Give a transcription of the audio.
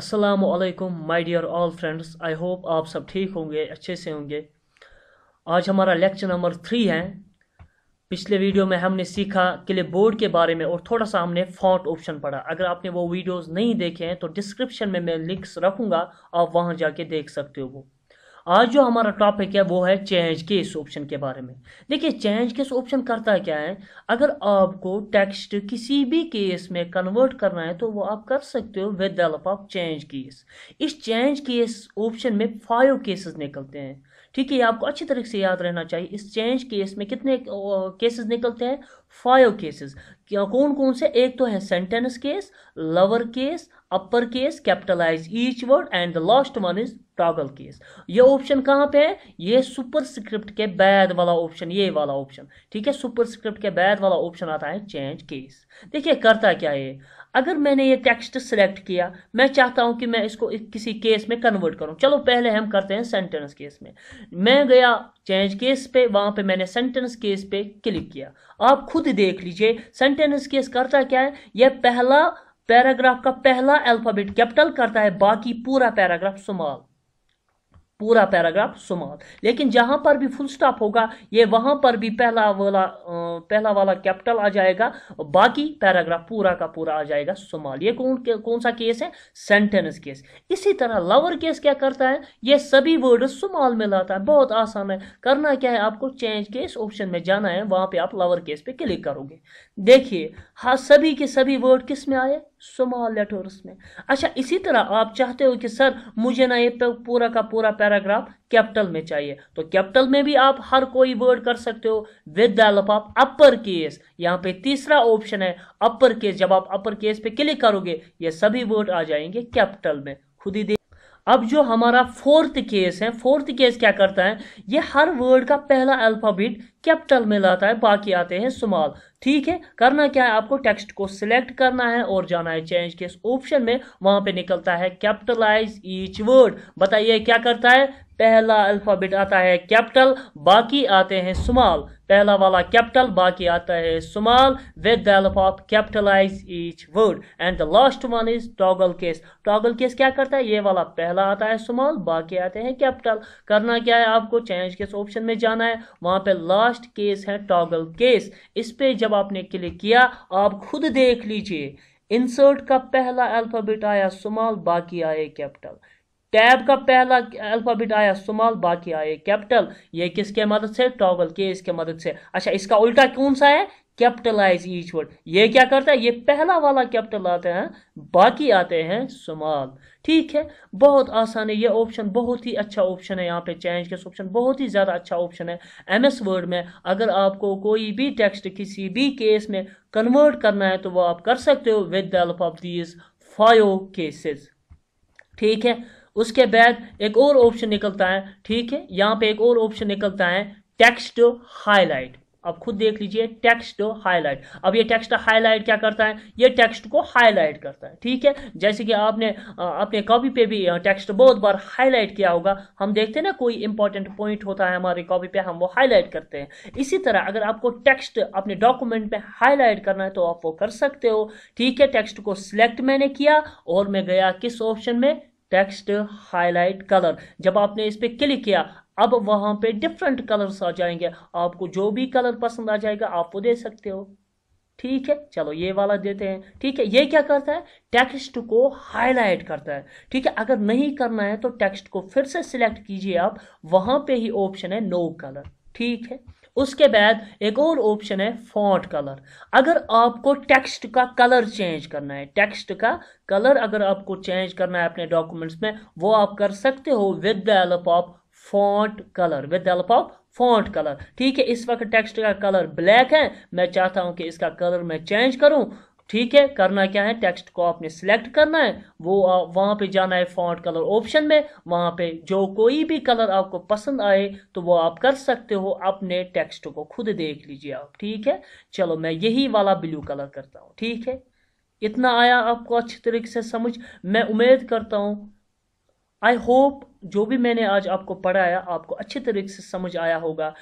असलकम my dear all friends I hope आप सब ठीक होंगे अच्छे से होंगे आज हमारा लेक्चर नंबर थ्री है पिछले वीडियो में हमने सीखा क्लिप बोर्ड के बारे में और थोड़ा सा हमने फॉन्ट ऑप्शन पढ़ा अगर आपने वो वीडियोस नहीं देखे हैं तो डिस्क्रिप्शन में मैं लिंक्स रखूँगा आप वहाँ जाके देख सकते हो वो आज जो हमारा टॉपिक है वो है चेंज केस ऑप्शन के बारे में देखिए चेंज केस ऑप्शन करता क्या है अगर आपको टेक्स्ट किसी भी केस में कन्वर्ट करना है तो वो आप कर सकते हो with help of change case इस चेंज केस ऑप्शन में फाइव केसेस निकलते हैं ठीक है आपको अच्छी तरीके से याद रहना चाहिए इस चेंज केस में कितने केसेस निकलते हैं फाइव केसेस कौन कौन से एक तो है sentence case lower case upper case capitalize each word and the last one is toggle case ये ऑप्शन कहाँ पे है ये सुपर स्क्रिप्ट के बैद वाला ऑप्शन ये वाला ऑप्शन ठीक है सुपर स्क्रिप्ट के बैद वाला ऑप्शन आता है चेंज केस देखिए करता क्या ये अगर मैंने ये टेक्स्ट सेलेक्ट किया मैं चाहता हूं कि मैं इसको किसी केस में कन्वर्ट करूं चलो पहले हम करते हैं सेंटेंस केस में मैं गया चेंज केस पे वहाँ पे मैंने सेंटेंस केस पे क्लिक किया आप खुद देख लीजिए सेंटेंस केस करता क्या है यह पहला पैराग्राफ का पहला अल्फाबेट कैपिटल करता है बाकी पूरा पैराग्राफ सुमाल पूरा पैराग्राफ समाप्त लेकिन जहां पर भी फुल स्टॉप होगा ये वहां पर भी पहला वाला पहला वाला कैपिटल आ जाएगा बाकी पैराग्राफ पूरा का पूरा आ जाएगा सुमाल ये कौन कौन सा केस है सेंटेंस केस इसी तरह लवर केस क्या करता है ये सभी वर्ड समाल में लाता है बहुत आसान है करना क्या है आपको चेंज केस ऑप्शन में जाना है वहां पर आप लवर केस पे क्लिक करोगे देखिए हाँ सभी के सभी वर्ड किस में आए स्मॉल लेटर्स में अच्छा इसी तरह आप चाहते हो कि सर मुझे ना ये तो पूरा का पूरा पैराग्राफ कैपिटल में चाहिए तो कैपिटल में भी आप हर कोई वर्ड कर सकते हो with the help of upper case यहाँ पे तीसरा ऑप्शन है अपर केस जब आप अपर केस पे क्लिक करोगे ये सभी वर्ड आ जाएंगे कैपिटल में खुद ही अब जो हमारा फोर्थ केस है फोर्थ केस क्या करता है ये हर वर्ड का पहला अल्फ़ाबेट कैपिटल में लाता है बाकी आते हैं स्मॉल ठीक है करना क्या है आपको टेक्स्ट को सिलेक्ट करना है और जाना है चेंज केस ऑप्शन में वहां पे निकलता है कैपिटलाइज ईच वर्ड बताइए क्या करता है पहला अल्फ़ाबेट आता है कैपिटल बाकी आते हैं स्मॉल पहला वाला कैपिटल बाकी आता है small with the help of capitalize each word and the last one is toggle case toggle case क्या करता है ये वाला पहला आता है स्मॉल बाकी आते हैं कैपिटल करना क्या है आपको चेंज केस ऑप्शन में जाना है वहां पे लास्ट केस है टॉगल केस इस पे जब आपने क्लिक किया आप खुद देख लीजिए इंसर्ट का पहला अल्फाबेट आया स्मॉल बाकी आए कैपिटल कैब का पहला अल्फ़ाबेट आया सुमाल बाकी आए कैपिटल ये किसके मदद से टॉगल के इसके मदद से अच्छा इसका उल्टा कौन सा है कैपिटलाइज ईच वर्ड ये क्या करता है ये पहला वाला कैपिटल आते हैं बाकी आते हैं सुमाल ठीक है बहुत आसान है ये ऑप्शन बहुत ही अच्छा ऑप्शन है यहाँ पे चेंज के ऑप्शन बहुत ही ज़्यादा अच्छा ऑप्शन है एमएस वर्ड में अगर आपको कोई भी टेक्स्ट किसी भी केस में कन्वर्ट करना है तो वो आप कर सकते हो with the help of these five cases ठीक है उसके बाद एक और ऑप्शन निकलता है ठीक है यहाँ पे एक और ऑप्शन निकलता है टेक्स्ट हाईलाइट अब खुद देख लीजिए टेक्स्ट हाईलाइट अब ये टेक्स्ट हाईलाइट क्या करता है ये टेक्स्ट को हाईलाइट करता है ठीक है जैसे कि आपने अपने कॉपी पे भी टेक्स्ट बहुत बार हाईलाइट किया होगा हम देखते हैं ना कोई इंपॉर्टेंट पॉइंट होता है हमारी कॉपी पे हम वो हाईलाइट करते हैं इसी तरह अगर आपको टेक्स्ट अपने डॉक्यूमेंट में हाईलाइट करना है तो आप वो कर सकते हो ठीक है टेक्स्ट को सिलेक्ट मैंने किया और मैं गया किस ऑप्शन में टेक्स्ट हाईलाइट कलर जब आपने इस पर क्लिक किया अब वहां पे डिफरेंट कलर्स आ जाएंगे आपको जो भी कलर पसंद आ जाएगा आप वो दे सकते हो ठीक है चलो ये वाला देते हैं ठीक है ये क्या करता है टेक्स्ट को हाईलाइट करता है ठीक है अगर नहीं करना है तो टेक्स्ट को फिर से सिलेक्ट कीजिए आप वहां पे ही ऑप्शन है नो कलर ठीक है उसके बाद एक और ऑप्शन है फॉन्ट कलर अगर आपको टेक्स्ट का कलर चेंज करना है टेक्स्ट का कलर अगर आपको चेंज करना है अपने डॉक्यूमेंट्स में वो आप कर सकते हो with the help of font colour with the help of font colour ठीक है इस वक्त टेक्स्ट का कलर ब्लैक है मैं चाहता हूं कि इसका कलर मैं चेंज करूं ठीक है करना क्या है टेक्स्ट को आपने सेलेक्ट करना है वो वहां पे जाना है फॉन्ट कलर ऑप्शन में वहां पे जो कोई भी कलर आपको पसंद आए तो वो आप कर सकते हो अपने टेक्स्ट को खुद देख लीजिए आप ठीक है चलो मैं यही वाला ब्लू कलर करता हूँ ठीक है इतना आया आपको अच्छे तरीके से समझ मैं उम्मीद करता हूँ आई होप जो भी मैंने आज आपको पढ़ाया आपको अच्छे तरीके से समझ आया होगा